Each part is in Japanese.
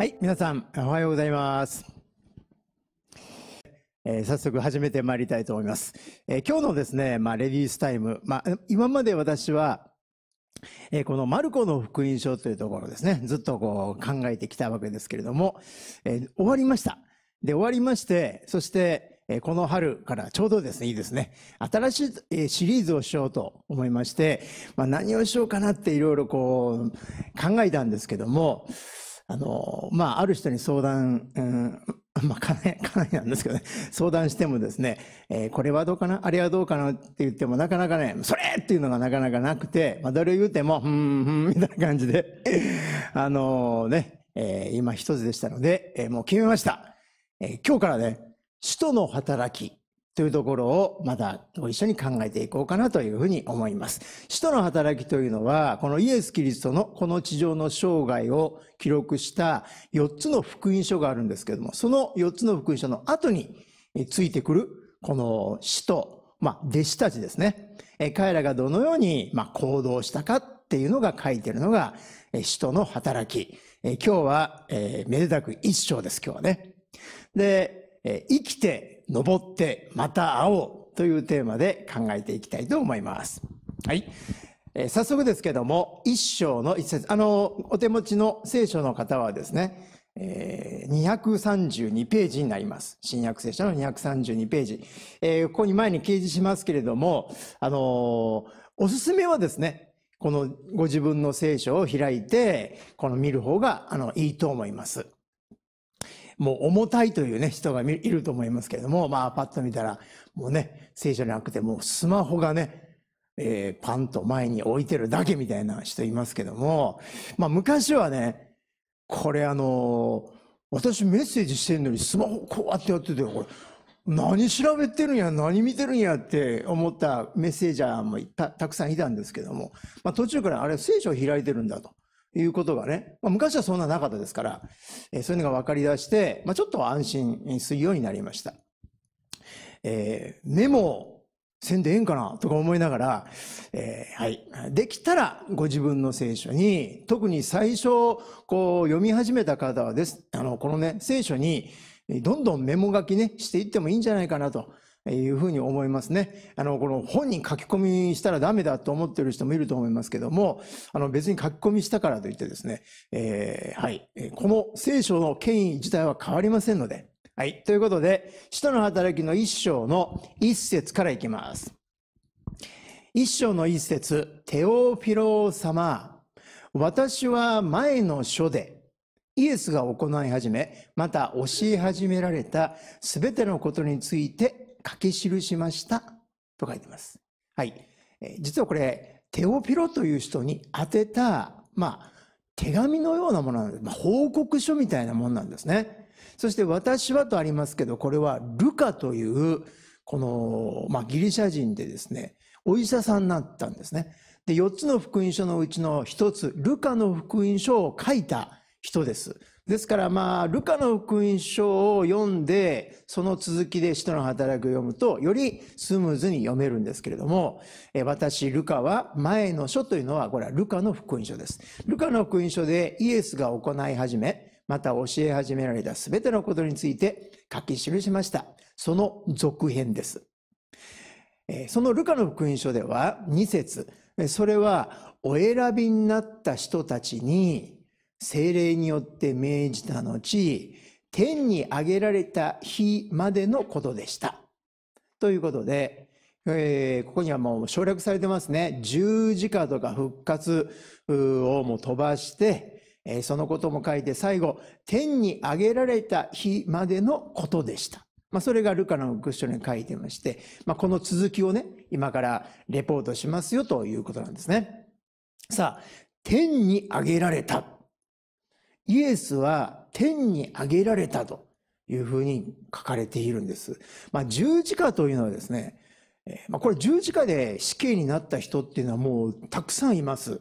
はい、皆さん、おはようございます。えー、早速始めてまいりたいと思います。えー、今日のですね、まあ、レディースタイム、まあ、今まで私は、えー、このマルコの福音書というところですね、ずっとこう考えてきたわけですけれども、え終わりました。で、終わりまして、そして、えこの春からちょうどですね、いいですね、新しい、えシリーズをしようと思いまして、まあ、何をしようかなっていろいろこう考えたんですけども、あの、まあ、ある人に相談、うん、まあ、かなり、かなりなんですけどね、相談してもですね、えー、これはどうかな、あれはどうかなって言っても、なかなかね、それっていうのがなかなかなくて、まあ、どれを言うても、うん、ーん、みたいな感じで、あのね、えー、今一つでしたので、えー、もう決めました。えー、今日からね、首都の働きというところをまたご一緒に考えていこうかなというふうに思います。使徒の働きというのは、このイエス・キリストのこの地上の生涯を記録した4つの福音書があるんですけども、その4つの福音書の後についてくる、この使徒、まあ、弟子たちですね。彼らがどのように、まあ、行動したかっていうのが書いてるのが、使徒の働き。今日は、えー、めでたく一章です、今日はね。で、生きて登ってまた会おうというテーマで考えていきたいと思います。はい。えー、早速ですけども、一章の一節、あの、お手持ちの聖書の方はですね、えー、232ページになります。新約聖書の232ページ。えー、ここに前に掲示しますけれども、あのー、おすすめはですね、このご自分の聖書を開いて、この見る方が、あの、いいと思います。もう重たいというね、人がいると思いますけれども、まあ、パッと見たら、もうね、聖書じゃなくて、もうスマホがね、えー、パンと前に置いてるだけみたいな人いますけども、まあ、昔はね、これあの私メッセージしてるのにスマホこうやってやってて、これ、何調べてるんや、何見てるんやって思ったメッセージャーもたくさんいたんですけども、まあ、途中からあれ聖書を開いてるんだと。いうことがね、まあ、昔はそんななかったですから、えー、そういうのが分かり出して、まあ、ちょっと安心するようになりました。えー、メモせんでええんかなとか思いながら、えー、はい。できたらご自分の聖書に、特に最初、こう読み始めた方はです、あの、このね、聖書に、どんどんメモ書きね、していってもいいんじゃないかなというふうに思いますね。あの、この本に書き込みしたらダメだと思っている人もいると思いますけども、あの、別に書き込みしたからといってですね、えー、はい、この聖書の権威自体は変わりませんので、はい、ということで、使徒の働きの一章の一節からいきます。一章の一節、テオフィロ様、私は前の書で、イエスが行い始め、また教え始められたすべてのことについて書き記しましたと書いてます。はい。実はこれ、テオピロという人に宛てた、まあ、手紙のようなものなんです。まあ、報告書みたいなもんなんですね。そして私はとありますけど、これはルカという、この、まあ、ギリシャ人でですね、お医者さんになったんですね。で、4つの福音書のうちの1つ、ルカの福音書を書いた人です。ですからまあ、ルカの福音書を読んで、その続きで使徒の働きを読むと、よりスムーズに読めるんですけれども、え私、ルカは前の書というのは、これはルカの福音書です。ルカの福音書でイエスが行い始め、また教え始められた全てのことについて書き記しました。その続編です。えそのルカの福音書では2節それはお選びになった人たちに精霊によって命じた後、天に挙げられた日までのことでした。ということで、えー、ここにはもう省略されてますね。十字架とか復活をも飛ばして、えー、そのことも書いて最後、天に挙げられた日までのことでした。まあ、それがルカのクッショに書いてまして、まあ、この続きをね、今からレポートしますよということなんですね。さあ、天に挙げられたイエスは天に上げられたというふうに書かれているんです。まあ、十字架というのはですね、まあ、これ十字架で死刑になった人っていうのはもうたくさんいます。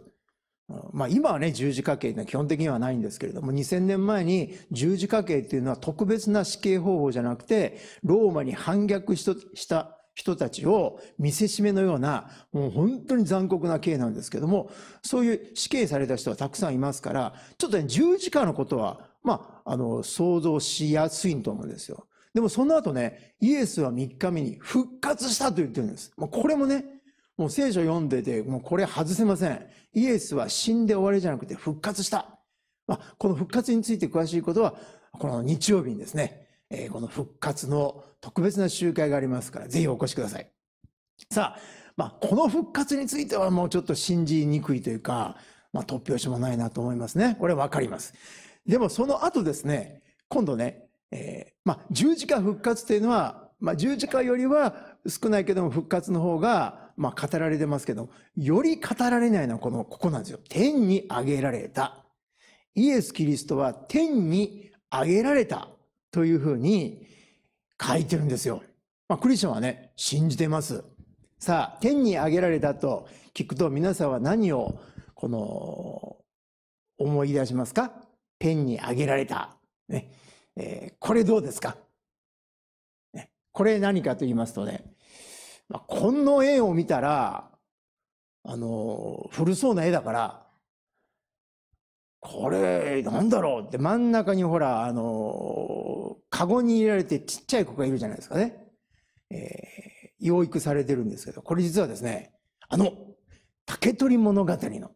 まあ、今はね、十字架刑って基本的にはないんですけれども、2000年前に十字架刑っていうのは特別な死刑方法じゃなくて、ローマに反逆した人たちを見せしめのような、もう本当に残酷な刑なんですけども、そういう死刑された人はたくさんいますから、ちょっとね、十字架のことは、まあ、あの、想像しやすいと思うんですよ。でもその後ね、イエスは3日目に復活したと言ってるんです。まあ、これもね、もう聖書読んでて、もうこれ外せません。イエスは死んで終わりじゃなくて復活した。まあ、この復活について詳しいことは、この日曜日にですね、えー、この復活の特別な集会がありますから、ぜひお越しください。さあ、まあ、この復活についてはもうちょっと信じにくいというか、まあ、突拍子もないなと思いますね。これわかります。でもその後ですね、今度ね、えー、まあ、十字架復活というのは、まあ、十字架よりは少ないけども復活の方が、まあ、語られてますけど、より語られないのはこの、ここなんですよ。天に上げられた。イエス・キリストは天に上げられたというふうに書いてるんですよ。まあ、クリスチャンはね、信じてます。さあ、天に上げられたと聞くと皆さんは何をこの思い出しますか天に上げられた。ねえー、これどうですか、ね、これ何かと言いますとね、まあ、この絵を見たら、あの、古そうな絵だから、これ、なんだろうって真ん中にほら、あの、カゴに入れられてちっちゃい子がいるじゃないですかね。えー、養育されてるんですけど、これ実はですね、あの、竹取物語の、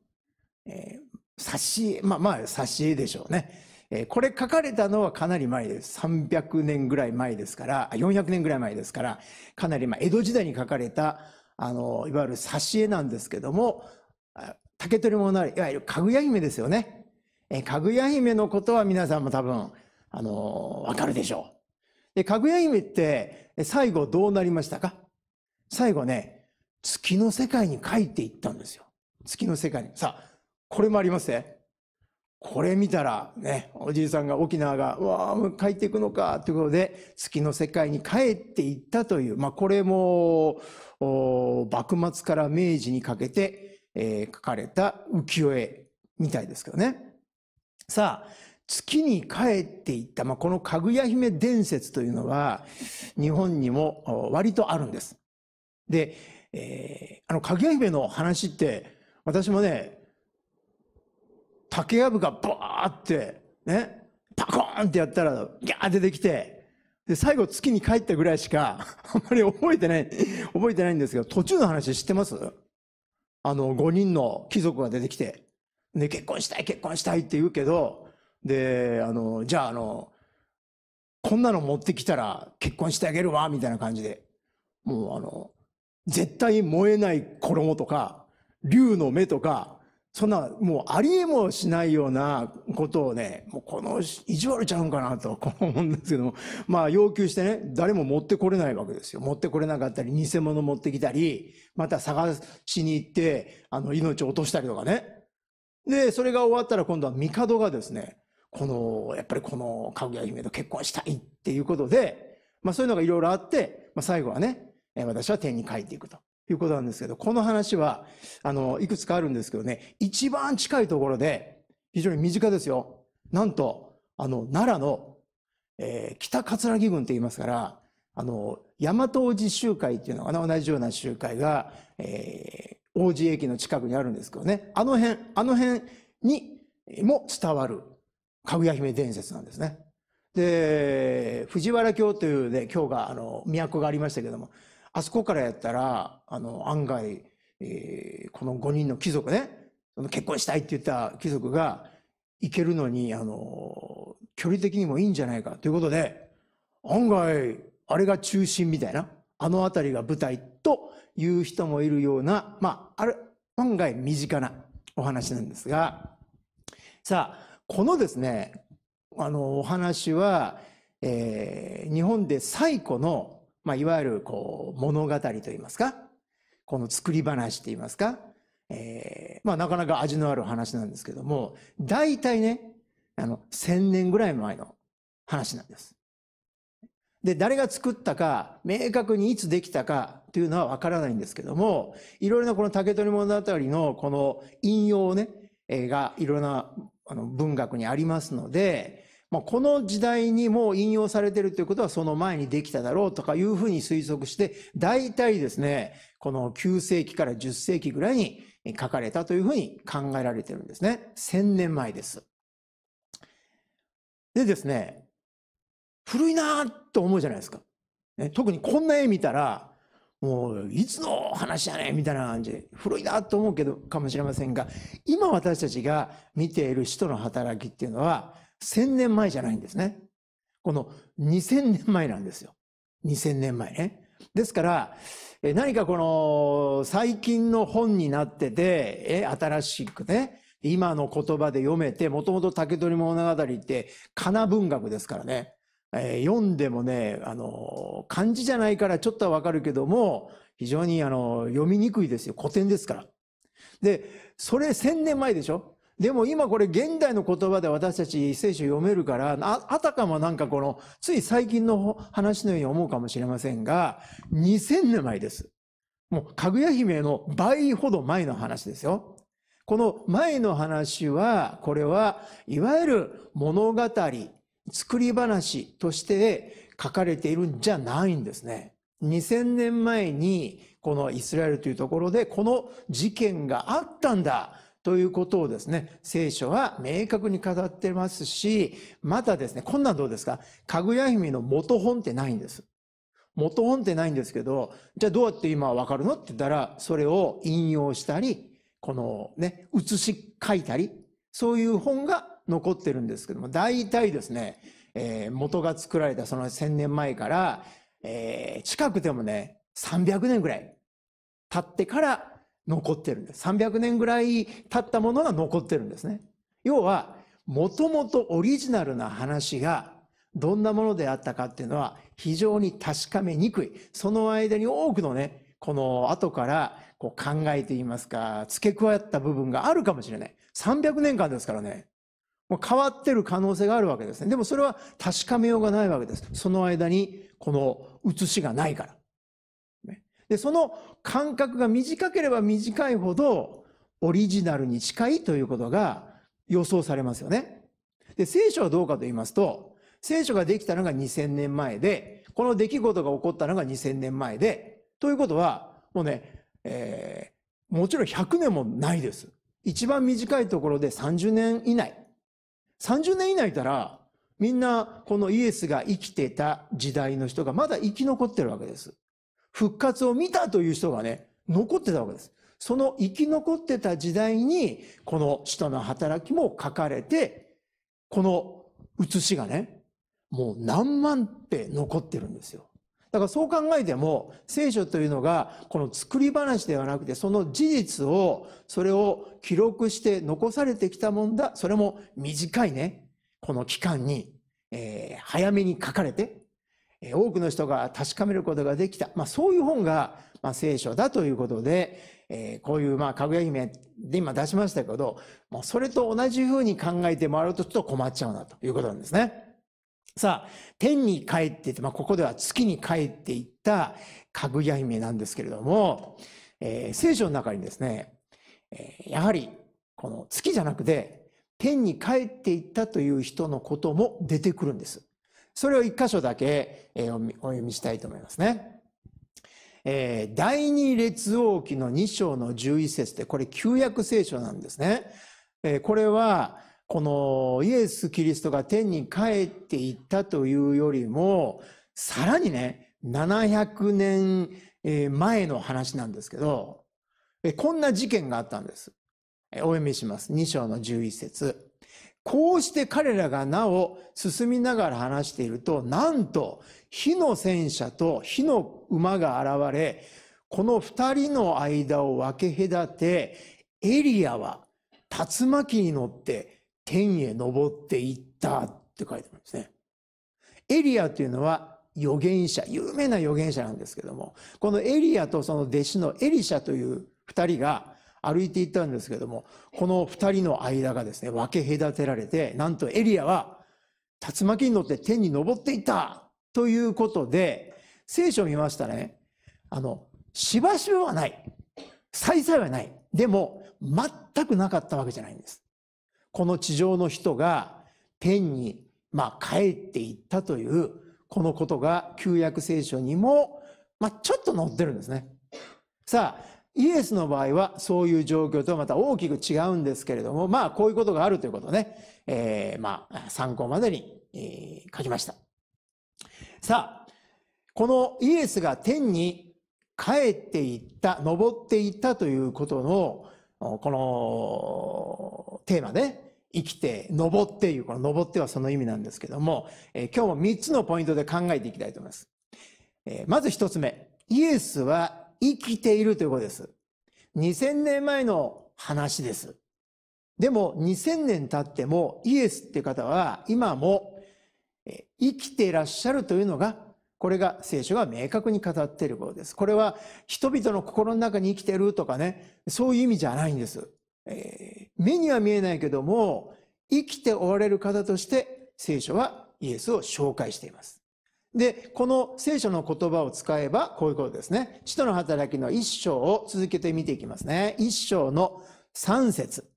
えー、挿絵、まあまあ挿絵でしょうね。えー、これ書かれたのはかなり前です。300年ぐらい前ですから、400年ぐらい前ですから、かなり、江戸時代に書かれた、あの、いわゆる挿絵なんですけども、竹取物語、いわゆるかぐや姫ですよね。えかぐや姫のことは皆さんも多分、あのわかるでしょう。で、かぐや姫って、最後どうなりましたか最後ね、月の世界に帰っていったんですよ。月の世界に。さあ、これもありますね。これ見たら、ね、おじいさんが沖縄が、うわあ、帰っていくのか、ということで、月の世界に帰っていったという、まあ、これも、幕末から明治にかけて、えー、書かれた浮世絵みたいですけどね。さあ、月に帰っていった、まあ、このかぐや姫伝説というのは、日本にも割とあるんです。で、えー、あの、かぐや姫の話って、私もね、竹やぶがバーって、ね、パコーンってやったら、ギャー出てきて、で、最後月に帰ったぐらいしか、あんまり覚えてない、覚えてないんですけど、途中の話知ってますあの、5人の貴族が出てきて。ね、結婚したい、結婚したいって言うけど、で、あの、じゃあ、あの、こんなの持ってきたら結婚してあげるわ、みたいな感じで。もうあの、絶対燃えない衣とか、竜の目とか、そんな、もうありえもしないようなことをね、もうこの、意地悪ちゃうんかなと、こう思うんですけども、まあ要求してね、誰も持ってこれないわけですよ。持ってこれなかったり、偽物持ってきたり、また探しに行って、あの、命を落としたりとかね。で、それが終わったら今度は帝がですね、この、やっぱりこのかぐや姫と結婚したいっていうことで、まあそういうのがいろいろあって、まあ最後はね、私は天に帰っていくということなんですけど、この話は、あの、いくつかあるんですけどね、一番近いところで、非常に身近ですよ。なんと、あの、奈良の、えー、北葛城郡って言いますから、あの、大和王子集会っていうのは、同じような集会が、えー、王子駅の近くにあるんですけどね、あの辺、あの辺にも伝わる、かぐや姫伝説なんですね。で、藤原京というね、京が、あの、都がありましたけども、あそこからやったら、あの、案外、えー、この5人の貴族ね、結婚したいって言った貴族が、行けるのに、あの、距離的にもいいんじゃないかということで、案外、あれが中心みたいな。あの辺りが舞台という人もいるような、まあ、ある、案外身近なお話なんですが、さあ、このですね、あの、お話は、えー、日本で最古の、まあ、いわゆるこう、物語といいますか、この作り話といいますか、えー、まあ、なかなか味のある話なんですけども、大体ね、あの、1000年ぐらい前の話なんです。で、誰が作ったか、明確にいつできたかというのはわからないんですけども、いろいろなこの竹取物語のこの引用ね、がいろいろな文学にありますので、まあ、この時代にもう引用されてるということはその前にできただろうとかいうふうに推測して、大体ですね、この9世紀から10世紀ぐらいに書かれたというふうに考えられてるんですね。1000年前です。でですね、古いなと思うじゃないですか。ね、特にこんな絵見たら、もういつの話やねみたいな感じで、古いなと思うけど、かもしれませんが、今私たちが見ている使徒の働きっていうのは、1000年前じゃないんですね。この2000年前なんですよ。2000年前ね。ですから、何かこの最近の本になってて、え、新しくね、今の言葉で読めて、もともと竹取物語って、かな文学ですからね。えー、読んでもね、あの、漢字じゃないからちょっとはわかるけども、非常にあの、読みにくいですよ。古典ですから。で、それ千年前でしょでも今これ現代の言葉で私たち聖書読めるから、あ、あたかもなんかこの、つい最近の話のように思うかもしれませんが、2000年前です。もう、かぐや姫の倍ほど前の話ですよ。この前の話は、これは、いわゆる物語、作り話として書かれているんじゃないんですね。2000年前にこのイスラエルというところでこの事件があったんだということをですね、聖書は明確に語ってますし、またですね、こんなんどうですかかぐや姫の元本ってないんです。元本ってないんですけど、じゃあどうやって今はわかるのって言ったら、それを引用したり、このね、写し書いたり、そういう本が残ってるんですけども、大体ですね、えー、元が作られたその1000年前から、えー、近くてもね、300年ぐらい経ってから残ってるんです。300年ぐらい経ったものが残ってるんですね。要は、もともとオリジナルな話がどんなものであったかっていうのは非常に確かめにくい。その間に多くのね、この後からこう考えていますか、付け加えた部分があるかもしれない。300年間ですからね。変わってる可能性があるわけですね。でもそれは確かめようがないわけです。その間にこの写しがないから。ね、で、その間隔が短ければ短いほどオリジナルに近いということが予想されますよね。で、聖書はどうかと言いますと、聖書ができたのが2000年前で、この出来事が起こったのが2000年前で、ということは、もうね、えー、もちろん100年もないです。一番短いところで30年以内。30年以内いたら、みんなこのイエスが生きてた時代の人がまだ生き残ってるわけです。復活を見たという人がね、残ってたわけです。その生き残ってた時代に、この使徒の働きも書かれて、この写しがね、もう何万って残ってるんですよ。だからそう考えても、聖書というのが、この作り話ではなくて、その事実を、それを記録して残されてきたもんだ。それも短いね、この期間に、えー、早めに書かれて、えー、多くの人が確かめることができた。まあそういう本が、まあ、聖書だということで、えー、こういう、まあ、かぐや姫で今出しましたけど、もうそれと同じふうに考えてもらうとちょっと困っちゃうなということなんですね。さあ、天に帰っていて、まあ、ここでは月に帰っていったかぐや姫なんですけれども、えー、聖書の中にですね、えー、やはり、この月じゃなくて、天に帰っていったという人のことも出てくるんです。それを一箇所だけ、えー、お読みしたいと思いますね。えー、第二列王記の二章の十一節で、これ旧約聖書なんですね。えー、これは、このイエス・キリストが天に帰っていったというよりも、さらにね、700年前の話なんですけど、こんな事件があったんです。お読みします。2章の11節こうして彼らがなお進みながら話していると、なんと火の戦車と火の馬が現れ、この二人の間を分け隔て、エリアは竜巻に乗って天へ登っていったって書いてあるんですね。エリアというのは預言者、有名な預言者なんですけども、このエリアとその弟子のエリシャという二人が歩いていったんですけども、この二人の間がですね、分け隔てられて、なんとエリアは竜巻に乗って天に登っていったということで、聖書を見ましたね。あの、しばしばはない。再々はない。でも、全くなかったわけじゃないんです。この地上の人が天に、まあ、帰っていったという、このことが旧約聖書にも、まあ、ちょっと載ってるんですね。さあ、イエスの場合はそういう状況とはまた大きく違うんですけれども、まあこういうことがあるということね、えー、まあ参考までに、えー、書きました。さあ、このイエスが天に帰っていった、登っていったということの、このテーマね、生きて、登っていう、この登ってはその意味なんですけども、え今日も3つのポイントで考えていきたいと思います。えまず1つ目。イエスは生きているということです。2000年前の話です。でも2000年経ってもイエスって方は今も生きていらっしゃるというのがこれが聖書が明確に語っていることです。これは人々の心の中に生きてるとかね、そういう意味じゃないんです。えー、目には見えないけども、生きておられる方として聖書はイエスを紹介しています。で、この聖書の言葉を使えば、こういうことですね。使徒の働きの一章を続けて見ていきますね。一章の三節。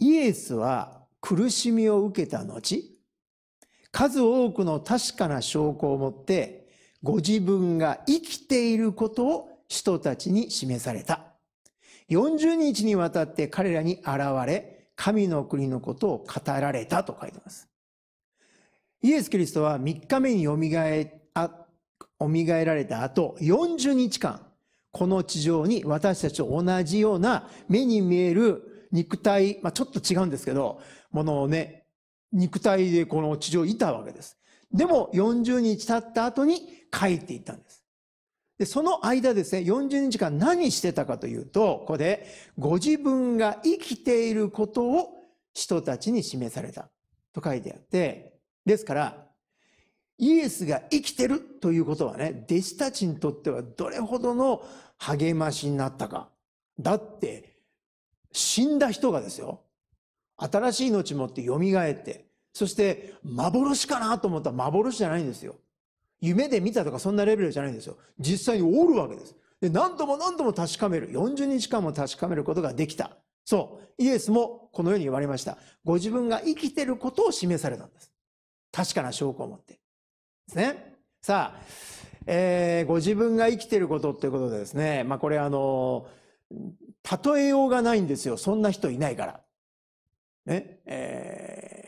イエスは苦しみを受けた後、数多くの確かな証拠を持って、ご自分が生きていることを人たちに示された。40日にわたって彼らに現れ、神の国のことを語られたと書いてます。イエス・キリストは3日目によみがえ、あ、みがえられた後、40日間、この地上に私たちと同じような目に見える肉体、まあ、ちょっと違うんですけど、ものをね、肉体でこの地上いたわけです。でも40日経った後に帰っていったんです。で、その間ですね、40日間何してたかというと、ここで、ご自分が生きていることを人たちに示されたと書いてあって、ですから、イエスが生きてるということはね、弟子たちにとってはどれほどの励ましになったか。だって、死んだ人がですよ、新しい命持って蘇って、そして幻かなと思ったら幻じゃないんですよ。夢で見たとかそんなレベルじゃないんですよ。実際におるわけです。で、何度も何度も確かめる。40日間も確かめることができた。そう。イエスもこのように言われました。ご自分が生きてることを示されたんです。確かな証拠を持って。ですね。さあ、えー、ご自分が生きてることっていうことでですね。まあ、これあの例えようがないんですよ。そんな人いないから。ね。えー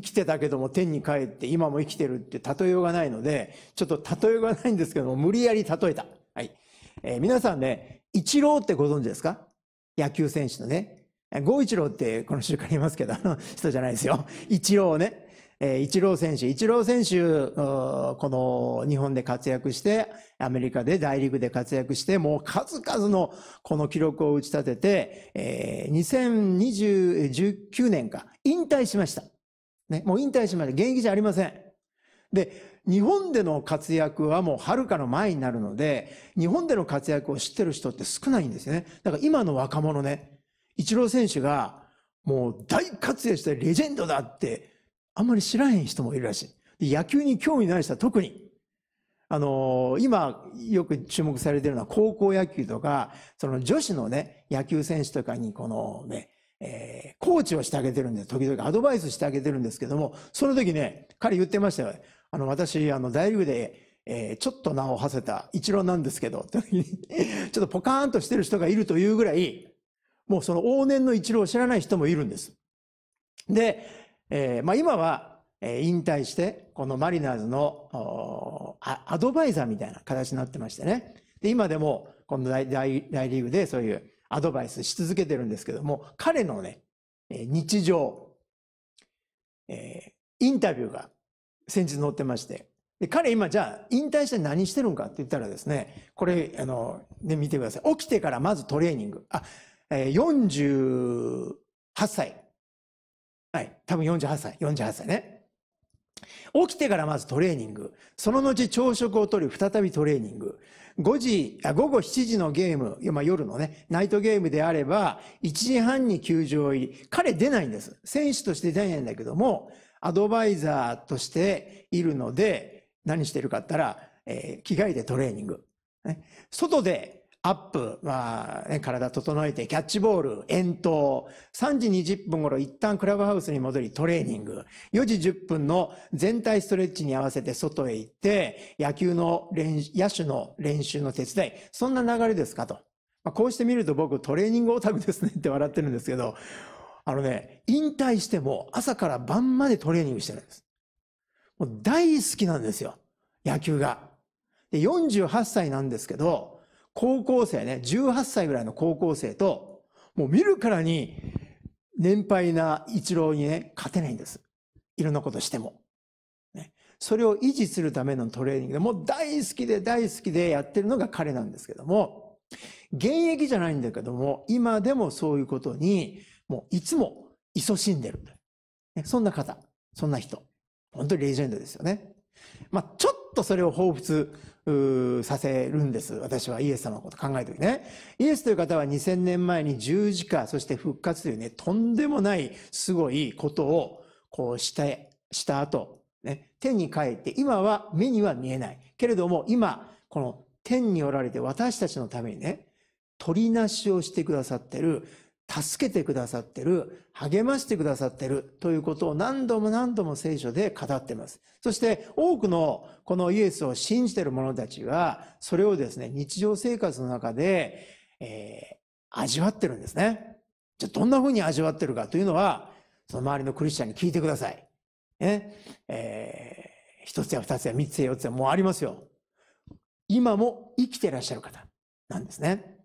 生きてたけども天に帰って今も生きてるって例えようがないので、ちょっと例えようがないんですけども、無理やり例えた。はい。えー、皆さんね、一郎ってご存知ですか野球選手のね。ゴ一郎ってこの週間言いますけど、あの人じゃないですよ。一郎ね。えー、一郎選手。一郎選手、この日本で活躍して、アメリカで大リーグで活躍して、もう数々のこの記録を打ち立てて、えー、2019年か、引退しました。ね、もう引退しました。現役じゃありません。で、日本での活躍はもうはるかの前になるので、日本での活躍を知ってる人って少ないんですよね。だから今の若者ね、イチロー選手がもう大活躍してレジェンドだって、あんまり知らへん人もいるらしい。で野球に興味ない人は特に。あのー、今よく注目されてるのは高校野球とか、その女子のね、野球選手とかにこのね、えー、コーチをしてあげてるんです。時々アドバイスしてあげてるんですけども、その時ね、彼言ってましたよ。あの、私、あの、大リーグで、えー、ちょっと名を馳せた一郎なんですけど、ちょっとポカーンとしてる人がいるというぐらい、もうその往年の一郎を知らない人もいるんです。で、えー、まあ今は、え引退して、このマリナーズのアドバイザーみたいな形になってましてね。で、今でも、この大大大リーグでそういう、アドバイスし続けてるんですけども、彼のね、日常、えー、インタビューが先日載ってまして、で彼今じゃあ引退して何してるんかって言ったらですね、これ、あの、ね、見てください。起きてからまずトレーニング。あ、えー、48歳。はい。多分48歳。48歳ね。起きてからまずトレーニング。その後朝食をとり、再びトレーニング。5時、午後7時のゲーム、まあ、夜のね、ナイトゲームであれば、1時半に球場入り。彼出ないんです。選手として出ないんだけども、アドバイザーとしているので、何してるかったら、えー、着替えてトレーニング。ね、外でアップ、まあね、体整えて、キャッチボール、遠投、3時20分頃一旦クラブハウスに戻りトレーニング、4時10分の全体ストレッチに合わせて外へ行って、野球の練、習、野手の練習の手伝い、そんな流れですかと。まあ、こうして見ると僕トレーニングオタクですねって笑ってるんですけど、あのね、引退しても朝から晩までトレーニングしてるんです。もう大好きなんですよ。野球が。で、48歳なんですけど、高校生ね、18歳ぐらいの高校生と、もう見るからに年配な一郎にね、勝てないんです。いろんなことしても。ね、それを維持するためのトレーニングで、もう大好きで大好きでやってるのが彼なんですけども、現役じゃないんだけども、今でもそういうことに、もういつも勤しんでる。ね、そんな方、そんな人。本当にレジェンドですよね。まあ、ちょっとそれを彷彿させるんです。私はイエス様のこと考えておきね。イエスという方は2000年前に十字架、そして復活というね、とんでもないすごいことをこうしした後、ね、天に帰って、今は目には見えない。けれども、今、この天におられて私たちのためにね、取りなしをしてくださってる助けてくださってる、励ましてくださってるということを何度も何度も聖書で語っています。そして多くのこのイエスを信じてる者たちが、それをですね、日常生活の中で、えー、味わってるんですね。じゃあどんな風に味わってるかというのは、その周りのクリスチャンに聞いてください。ね。えー、一つや二つや三つや四つやもうありますよ。今も生きてらっしゃる方なんですね。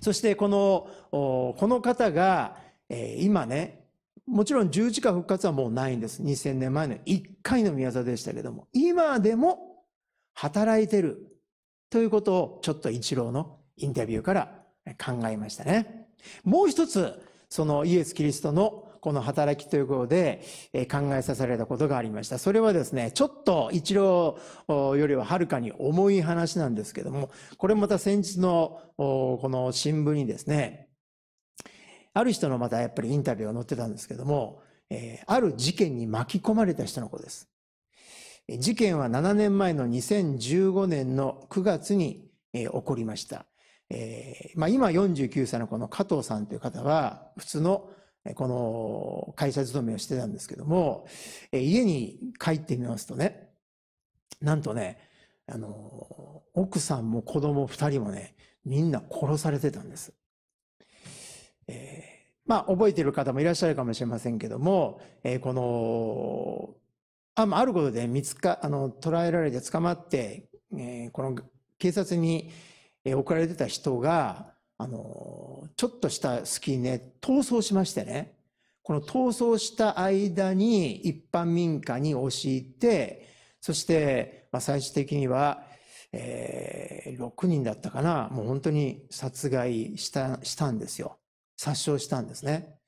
そしてこの、この方が、えー、今ね、もちろん十字架復活はもうないんです。2000年前の1回の宮座でしたけども、今でも働いてるということをちょっと一郎のインタビューから考えましたね。もう一つ、そのイエス・キリストのこの働きということで、考えさせられたことがありました。それはですね、ちょっと一郎よりははるかに重い話なんですけども、これまた先日のこの新聞にですね、ある人のまたやっぱりインタビューが載ってたんですけども、ある事件に巻き込まれた人のことです。事件は7年前の2015年の9月に、起こりました。えーまあ、今49歳のこの加藤さんという方は、普通のこの会社勤めをしてたんですけども、家に帰ってみますとね、なんとね、あの、奥さんも子供二人もね、みんな殺されてたんです。えー、まあ、覚えてる方もいらっしゃるかもしれませんけども、えー、この、あ、まあ、あることで見つか、あの、捕らえられて捕まって、えー、この警察に送られてた人が、あの、ちょっとした隙にね、逃走しましてね、この逃走した間に一般民家に押し入って、そして、まあ、最終的には、えー、6人だったかな、もう本当に殺害したしたんですよ。殺傷したんですね。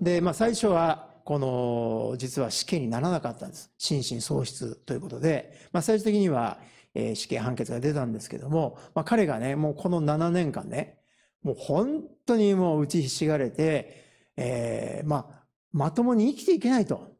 で、まあ最初は、この、実は死刑にならなかったんです。心神喪失ということで、まあ最終的には、えー、死刑判決が出たんですけども、まあ彼がね、もうこの7年間ね、もう本当にもう打ちひしがれて、えー、まあ、まともに生きていけないと。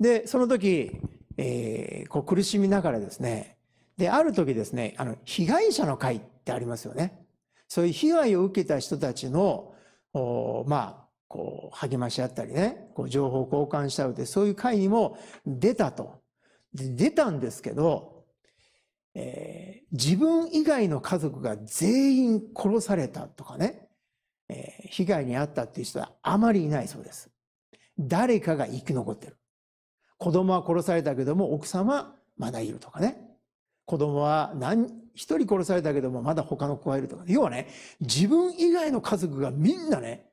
で、その時、えー、こう苦しみながらですね、で、ある時ですね、あの、被害者の会ってありますよね。そういう被害を受けた人たちの、おまあ、こう、励まし合ったりね、こう、情報交換したりて、そういう会にも出たと。で、出たんですけど、えー、自分以外の家族が全員殺されたとかね、えー、被害に遭ったっていう人はあまりいないそうです。誰かが生き残ってる。子供は殺されたけども奥様はまだいるとかね。子供は何、一人殺されたけどもまだ他の子がいるとか、ね。要はね、自分以外の家族がみんなね、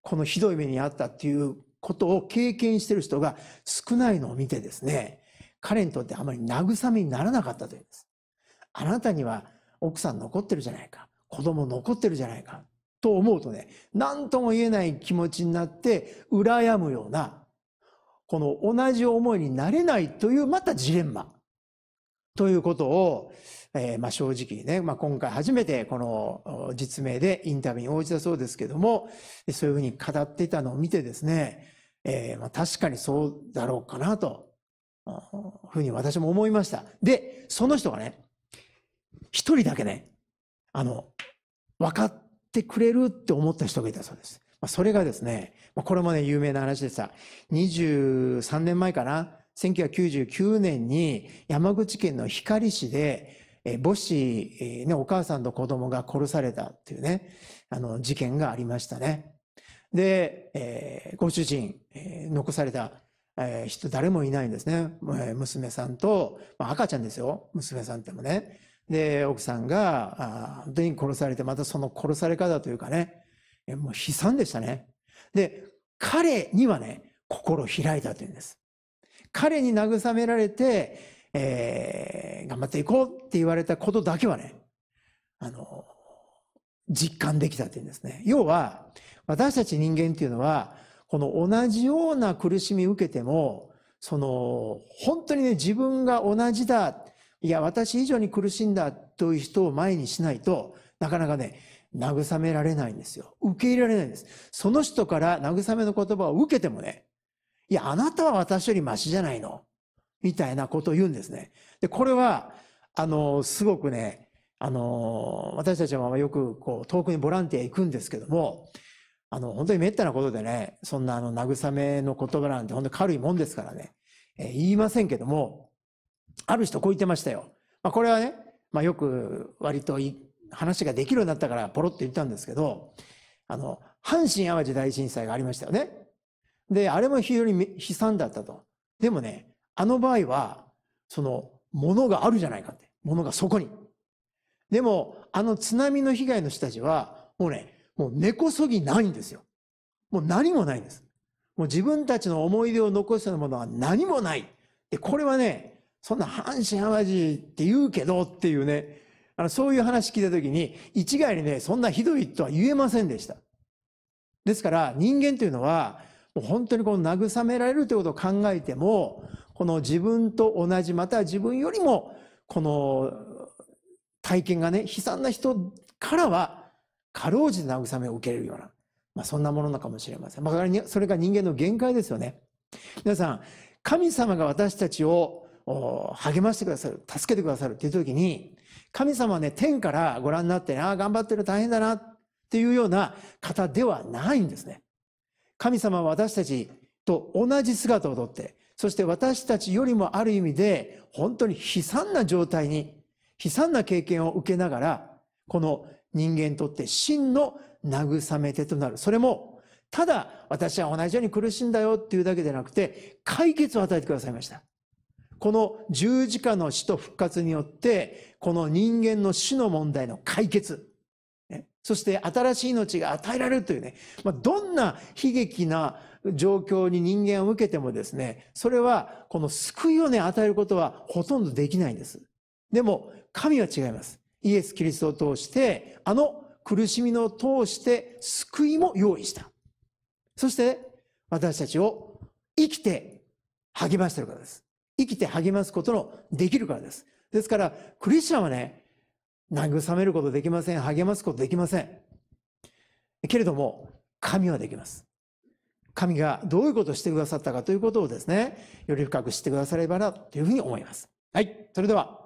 このひどい目に遭ったっていうことを経験してる人が少ないのを見てですね、彼にとってあまり慰めにならなかったというんです。あなたには奥さん残ってるじゃないか。子供残ってるじゃないか。と思うとね、何とも言えない気持ちになって、羨むような、この同じ思いになれないという、またジレンマ。ということを、えー、まあ正直ね、まあ、今回初めてこの実名でインタビューに応じたそうですけども、そういうふうに語っていたのを見てですね、えー、まあ確かにそうだろうかなと、ふうに私も思いました。で、その人がね、一人だけね、あの、分かってくれるって思った人がいたそうです。まあ、それがですね、まあ、これもね、有名な話でした。23年前かな、1999年に山口県の光市で、え母子、えー、ね、お母さんと子供が殺されたっていうね、あの、事件がありましたね。で、えー、ご主人、えー、残された、え人誰もいないんですね。娘さんと、まあ、赤ちゃんですよ。娘さんってもね。で、奥さんが、あ本当に殺されて、またその殺され方というかね、もう悲惨でしたね。で、彼にはね、心を開いたというんです。彼に慰められて、えー、頑張っていこうって言われたことだけはね、あの、実感できたというんですね。要は、私たち人間っていうのは、この同じような苦しみを受けても、その、本当にね、自分が同じだいや、私以上に苦しんだという人を前にしないと、なかなかね、慰められないんですよ。受け入れられないんです。その人から慰めの言葉を受けてもね、いや、あなたは私よりマシじゃないの。みたいなことを言うんですね。で、これは、あの、すごくね、あの、私たちはよくこう、遠くにボランティア行くんですけども、あの、本当に滅多なことでね、そんなあの、慰めの言葉なんて本当に軽いもんですからね、えー、言いませんけども、ある人こう言ってましたよ。まあ、これはね、まあ、よく割と話ができるようになったからポロって言ったんですけど、あの、阪神淡路大震災がありましたよね。で、あれも非常に悲惨だったと。でもね、あの場合は、その、ものがあるじゃないかって。ものがそこに。でも、あの津波の被害の人たちは、もうね、もう根こそぎないんですよ。もう何もないんです。もう自分たちの思い出を残したものは何もない。で、これはね、そんな阪神淡路って言うけどっていうね、あの、そういう話聞いたときに、一概にね、そんなひどいとは言えませんでした。ですから、人間というのは、もう本当にこの慰められるということを考えても、この自分と同じ、または自分よりも、この体験がね、悲惨な人からは、かろうじて慰めを受けるような、まあそんなものなのかもしれません。まあ、それが人間の限界ですよね。皆さん、神様が私たちを励ましてくださる、助けてくださるっていう時に、神様はね、天からご覧になって、ああ、頑張ってる、大変だなっていうような方ではないんですね。神様は私たちと同じ姿をとって、そして私たちよりもある意味で、本当に悲惨な状態に、悲惨な経験を受けながら、この人間にとって真の慰め手となる。それも、ただ私は同じように苦しんだよっていうだけでなくて、解決を与えてくださいました。この十字架の死と復活によって、この人間の死の問題の解決、そして新しい命が与えられるというね、まあ、どんな悲劇な状況に人間を受けてもですね、それはこの救いをね、与えることはほとんどできないんです。でも、神は違います。イエス・キリストを通して、あの苦しみの通して救いも用意した。そして、私たちを生きて励ましてる方です。生きて励ますことのできるからです。ですから、クリスチャンはね、慰めることできません。励ますことできません。けれども、神はできます。神がどういうことをしてくださったかということをですね、より深く知ってくださればなというふうに思います。はい。それでは、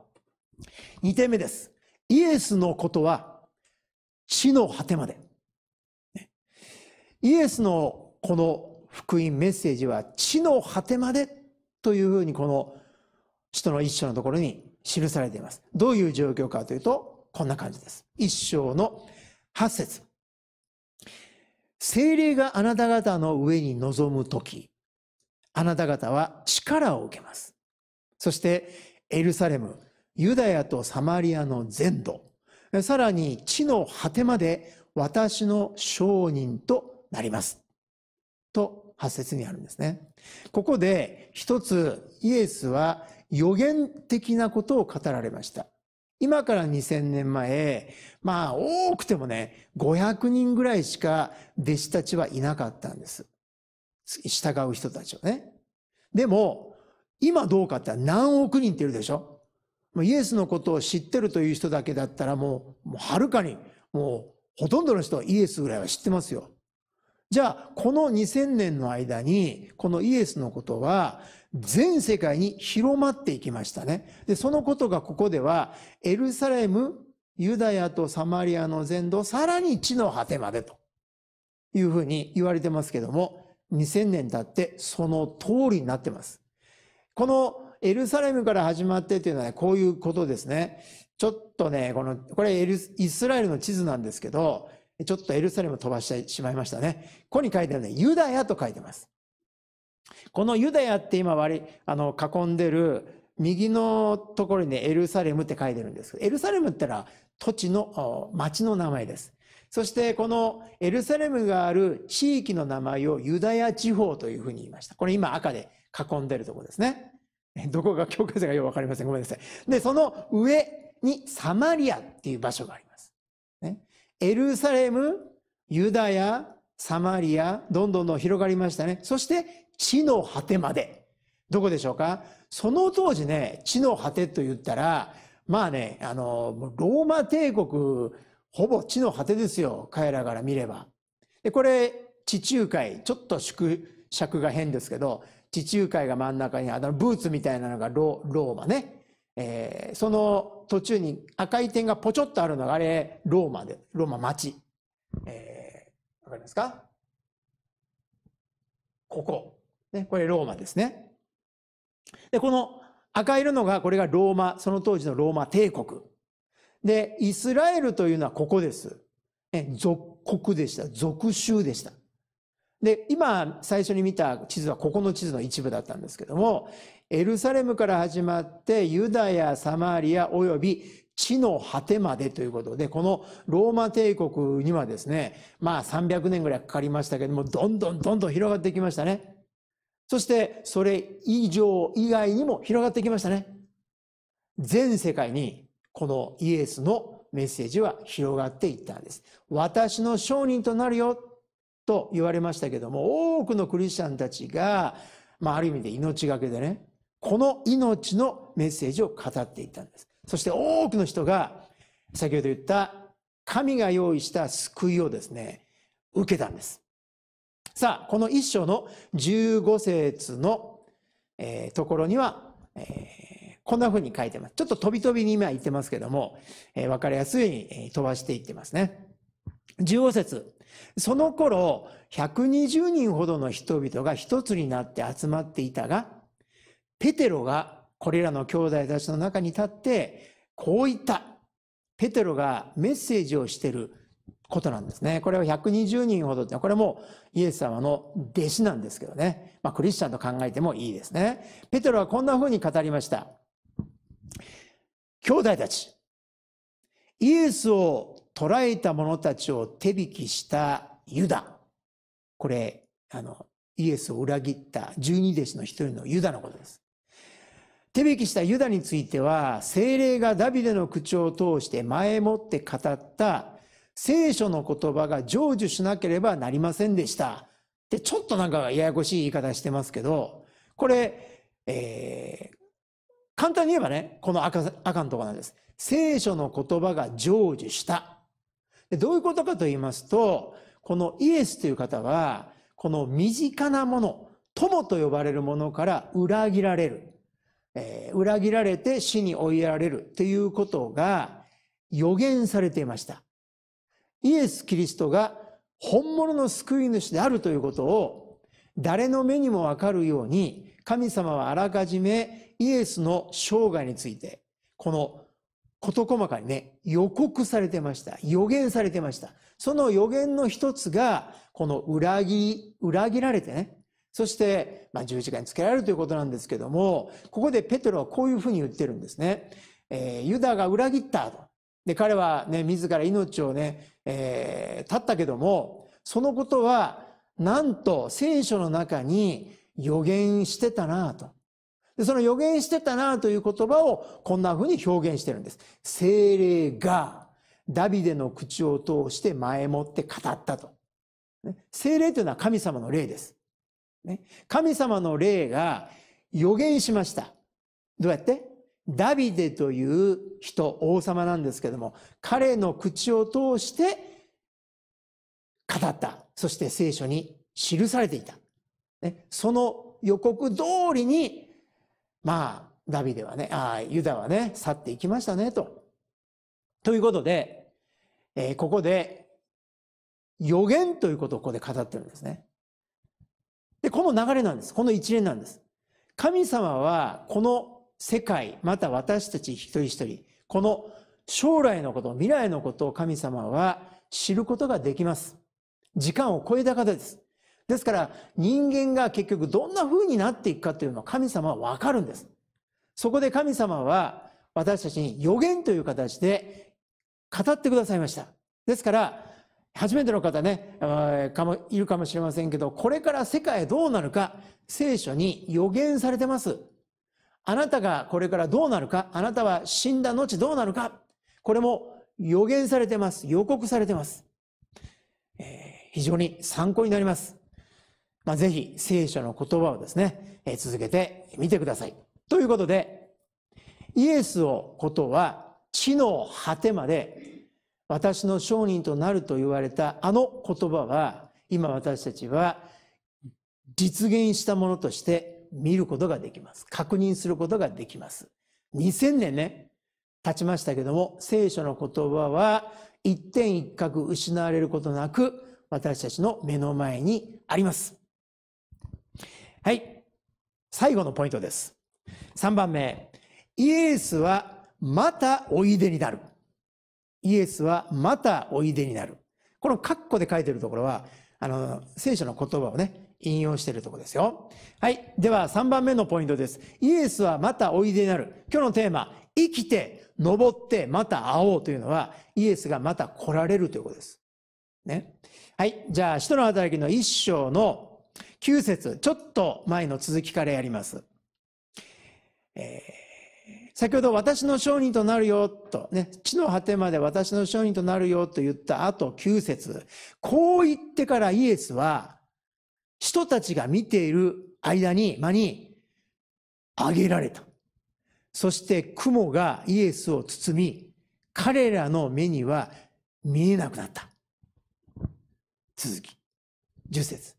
2点目です。イエスのことは、地の果てまで。イエスのこの福音メッセージは地の果てまでというふうにこの人の一章のところに記されています。どういう状況かというと、こんな感じです。一章の8節精霊があなた方の上に臨む時あなた方は力を受けます。そして、エルサレム、ユダヤとサマリアの全土、さらに地の果てまで私の証人となります。と8節にあるんですね。ここで一つイエスは予言的なことを語られました。今から2000年前、まあ多くてもね、500人ぐらいしか弟子たちはいなかったんです。従う人たちをね。でも、今どうかって何億人っているでしょイエスのことを知ってるという人だけだったらもう、もうはるかに、もうほとんどの人はイエスぐらいは知ってますよ。じゃあ、この2000年の間に、このイエスのことは、全世界に広まっていきましたね。で、そのことがここでは、エルサレム、ユダヤとサマリアの全土、さらに地の果てまでというふうに言われてますけども、2000年経ってその通りになってます。このエルサレムから始まってというのは、ね、こういうことですね。ちょっとね、この、これイスラエルの地図なんですけど、ちょっとエルサレム飛ばしてしまいましたね。ここに書いてあるね、ユダヤと書いてます。このユダヤって今割り、あの、囲んでる右のところに、ね、エルサレムって書いてるんですけど、エルサレムってのは土地の、町の名前です。そしてこのエルサレムがある地域の名前をユダヤ地方というふうに言いました。これ今赤で囲んでるとこですね。どこが教科書がよくわかりません。ごめんなさい。で、その上にサマリアっていう場所があります。エルサレム、ユダヤ、サマリア、どんどんどん広がりましたね。そして、地の果てまで。どこでしょうかその当時ね、地の果てと言ったら、まあね、あの、ローマ帝国、ほぼ地の果てですよ。彼らから見れば。で、これ、地中海、ちょっと縮尺が変ですけど、地中海が真ん中にあのブーツみたいなのがロローマね。えー、その途中に赤い点がぽちょっとあるのがあれ、ローマで、ローマ町。えー、わかりますかここ。ね、これローマですね。で、この赤色のが、これがローマ、その当時のローマ帝国。で、イスラエルというのはここです。え、属国でした。属州でした。で、今最初に見た地図はここの地図の一部だったんですけども、エルサレムから始まってユダヤ、サマリア及び地の果てまでということで、このローマ帝国にはですね、まあ300年ぐらいかかりましたけども、どんどんどんどん広がってきましたね。そしてそれ以上以外にも広がってきましたね。全世界にこのイエスのメッセージは広がっていったんです。私の商人となるよと言われましたけども、多くのクリスチャンたちが、まあある意味で命がけでね、この命のメッセージを語っていたんです。そして多くの人が、先ほど言った神が用意した救いをですね、受けたんです。さあ、この一章の15節の、えー、ところには、えー、こんな風に書いてます。ちょっと飛び飛びに今言ってますけども、えー、分かりやすいように飛ばしていってますね。15節その頃、120人ほどの人々が一つになって集まっていたが、ペテロがこれらの兄弟たちの中に立ってこういったペテロがメッセージをしていることなんですね。これは120人ほどって、これもイエス様の弟子なんですけどね。まあ、クリスチャンと考えてもいいですね。ペテロはこんな風に語りました。兄弟たち、イエスを捕らえた者たちを手引きしたユダ。これ、あの、イエスを裏切った十二弟子の一人のユダのことです。手引きしたユダについては、精霊がダビデの口調を通して前もって語った聖書の言葉が成就しなければなりませんでした。で、ちょっとなんかややこしい言い方してますけど、これ、えー、簡単に言えばね、この赤、赤のとこなんです。聖書の言葉が成就したで。どういうことかと言いますと、このイエスという方は、この身近なもの、友と呼ばれるものから裏切られる。えー、裏切られて死に追いやられるということが予言されていました。イエス・キリストが本物の救い主であるということを誰の目にもわかるように神様はあらかじめイエスの生涯についてこの事細かにね予告されてました予言されてましたその予言の一つがこの裏切裏切られてねそして、まあ、十字架につけられるということなんですけども、ここでペテロはこういうふうに言ってるんですね。えー、ユダが裏切ったと。で、彼はね、自ら命をね、えー、絶ったけども、そのことは、なんと聖書の中に予言してたなと。で、その予言してたなという言葉をこんなふうに表現してるんです。精霊がダビデの口を通して前もって語ったと。精霊というのは神様の霊です。ね、神様の霊が予言しました。どうやってダビデという人、王様なんですけども、彼の口を通して語った。そして聖書に記されていた。ね、その予告通りに、まあ、ダビデはね、ああ、ユダはね、去っていきましたね、と。ということで、えー、ここで、予言ということをここで語ってるんですね。で、この流れなんです。この一連なんです。神様は、この世界、また私たち一人一人、この将来のこと、未来のことを神様は知ることができます。時間を超えた方です。ですから、人間が結局どんな風になっていくかというのは神様はわかるんです。そこで神様は私たちに予言という形で語ってくださいました。ですから、初めての方ね、かも、いるかもしれませんけど、これから世界どうなるか、聖書に予言されてます。あなたがこれからどうなるか、あなたは死んだ後どうなるか、これも予言されてます。予告されてます。えー、非常に参考になります。まあ、ぜひ聖書の言葉をですね、えー、続けてみてください。ということで、イエスをことは地の果てまで私の商人となると言われたあの言葉は、今私たちは実現したものとして見ることができます。確認することができます。2000年ね、経ちましたけども、聖書の言葉は一点一角失われることなく、私たちの目の前にあります。はい。最後のポイントです。3番目。イエスはまたおいでになる。イエスはまたおいでになる。この括弧で書いてるところは、あの、聖書の言葉をね、引用しているところですよ。はい。では3番目のポイントです。イエスはまたおいでになる。今日のテーマ、生きて、登って、また会おうというのは、イエスがまた来られるということです。ね。はい。じゃあ、使徒の働きの一章の9節ちょっと前の続きからやります。えー先ほど私の商人となるよと、ね、地の果てまで私の商人となるよと言った後9節こう言ってからイエスは、人たちが見ている間に、間に、あげられた。そして雲がイエスを包み、彼らの目には見えなくなった。続き。10節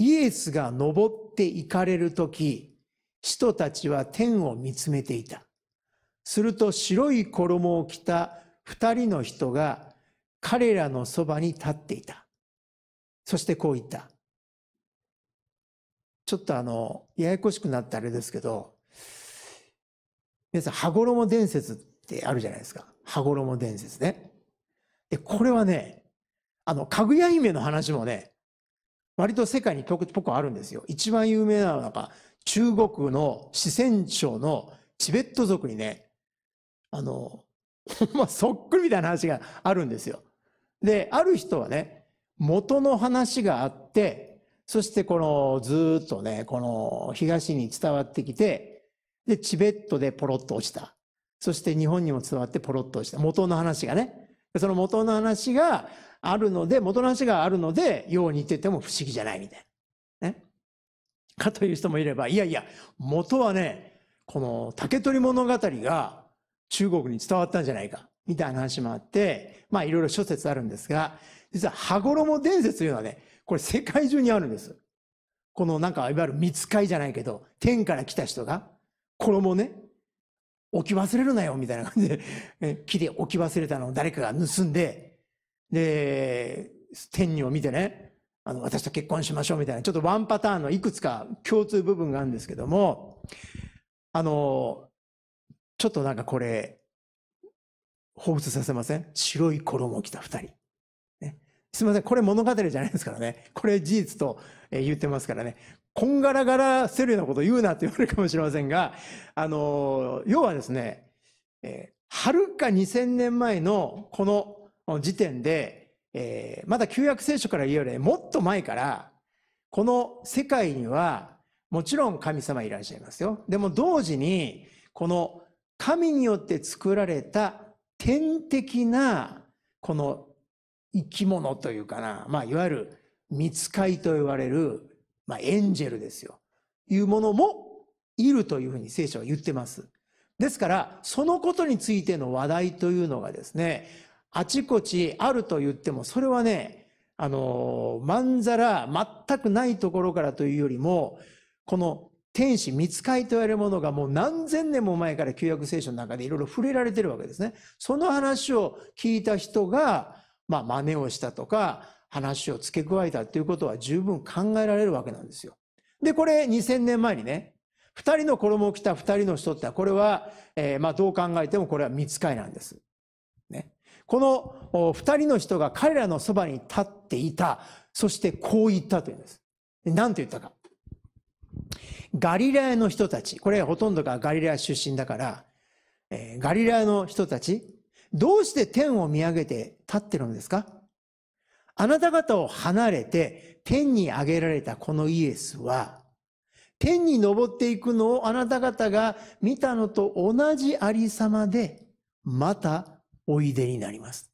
イエスが登って行かれるとき、人たちは天を見つめていた。すると白い衣を着た二人の人が彼らのそばに立っていた。そしてこう言った。ちょっとあの、ややこしくなったあれですけど、皆さん、羽衣伝説ってあるじゃないですか。羽衣伝説ね。で、これはね、あの、かぐや姫の話もね、割と世界にとくとくあるんですよ。一番有名なのが、中国の四川省のチベット族にね、あの、まあ、そっくりみたいな話があるんですよ。で、ある人はね、元の話があって、そしてこのずっとね、この東に伝わってきて、で、チベットでポロッと落ちた。そして日本にも伝わってポロッと落ちた。元の話がね。その元の話があるので、元の話があるので、よう似てても不思議じゃないみたいな。ね。かという人もいれば、いやいや、元はね、この竹取物語が、中国に伝わったんじゃないか、みたいな話もあって、まあいろいろ諸説あるんですが、実は羽衣伝説というのはね、これ世界中にあるんです。このなんか、いわゆる見つかじゃないけど、天から来た人が、衣ね、置き忘れるなよ、みたいな感じで、木で置き忘れたのを誰かが盗んで、で、天女を見てね、あの、私と結婚しましょうみたいな、ちょっとワンパターンのいくつか共通部分があるんですけども、あの、ちょっとなんかこれ、放物させません白い衣を着た二人。ね、すみません。これ物語じゃないですからね。これ事実と言ってますからね。こんがらがらせるようなこと言うなって言われるかもしれませんが、あの、要はですね、えはるか2000年前のこの時点で、えー、まだ旧約聖書から言うより、ね、もっと前から、この世界には、もちろん神様いらっしゃいますよ。でも同時に、この神によって作られた天的なこの生き物というかな、まあ、いわゆる見つかいと言われる、まあ、エンジェルですよ。いうものもいるというふうに聖書は言ってます。ですから、そのことについての話題というのがですね、あちこちあると言っても、それはね、あの、まんざら全くないところからというよりも、この天使、見つかと言われるものがもう何千年も前から旧約聖書の中でいろいろ触れられてるわけですね。その話を聞いた人が、まあ、真似をしたとか、話を付け加えたっていうことは十分考えられるわけなんですよ。で、これ2000年前にね、二人の衣を着た二人の人ってこれは、えー、まあどう考えてもこれは見つかなんです。ね。この二人の人が彼らのそばに立っていた、そしてこう言ったというんです。何と言ったか。ガリラヤの人たち、これほとんどがガリラヤ出身だから、えー、ガリラヤの人たち、どうして天を見上げて立ってるんですかあなた方を離れて天に上げられたこのイエスは、天に登っていくのをあなた方が見たのと同じありさまで、またおいでになります。